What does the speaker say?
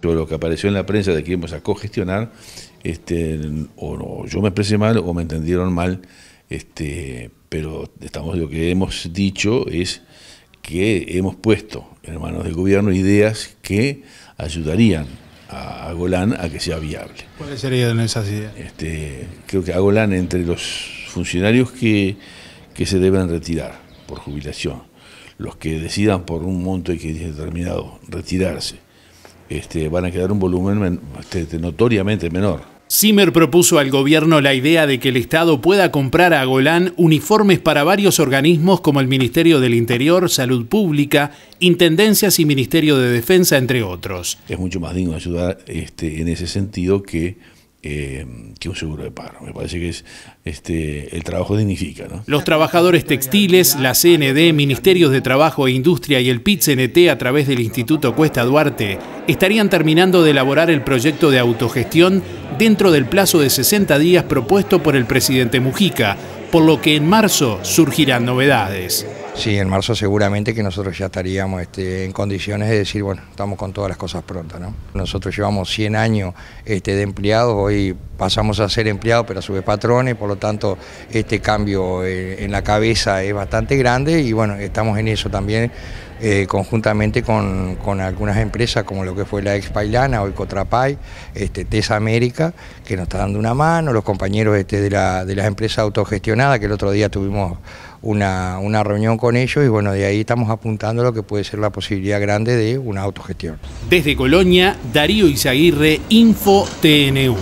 Pero lo que apareció en la prensa de que íbamos a cogestionar, este, o, yo me expresé mal o me entendieron mal, este, pero estamos, lo que hemos dicho es que hemos puesto en manos del gobierno ideas que ayudarían a, Golán a que sea viable. ¿Cuáles serían esas ideas? Este, creo que a Golán entre los funcionarios que, se deben retirar por jubilación, los que decidan por un monto que determinado retirarse, este, van a quedar un volumen este, notoriamente menor. Zimmer propuso al gobierno la idea de que el Estado pueda comprar a Golán uniformes para varios organismos como el Ministerio del Interior, Salud Pública, Intendencias y Ministerio de Defensa, entre otros. Es mucho más digno ayudar este, en ese sentido eh, que un seguro de paro. Me parece que es el trabajo dignifica. Los trabajadores textiles, la CND, Ministerios de Trabajo e Industria y el PIT-CNT a través del Instituto Cuesta Duarte estarían terminando de elaborar el proyecto de autogestión dentro del plazo de 60 días propuesto por el presidente Mujica, por lo que en marzo surgirán novedades. Sí, en marzo seguramente que nosotros ya estaríamos este, en condiciones de decir, bueno, estamos con todas las cosas prontas, ¿no? Nosotros llevamos 100 años este, de empleados, hoy pasamos a ser empleados, pero a su patrones, por lo tanto este cambio eh, en la cabeza es bastante grande y bueno, estamos en eso también eh, conjuntamente con, algunas empresas como lo que fue la Expailana o Ecotrapay, este, tesa América, que nos está dando una mano, los compañeros de, las empresas autogestionadas, que el otro día tuvimos una, reunión con ellos y bueno, de ahí estamos apuntando lo que puede ser la posibilidad grande de una autogestión. Desde Colonia, Darío Izaguirre, Info TNU.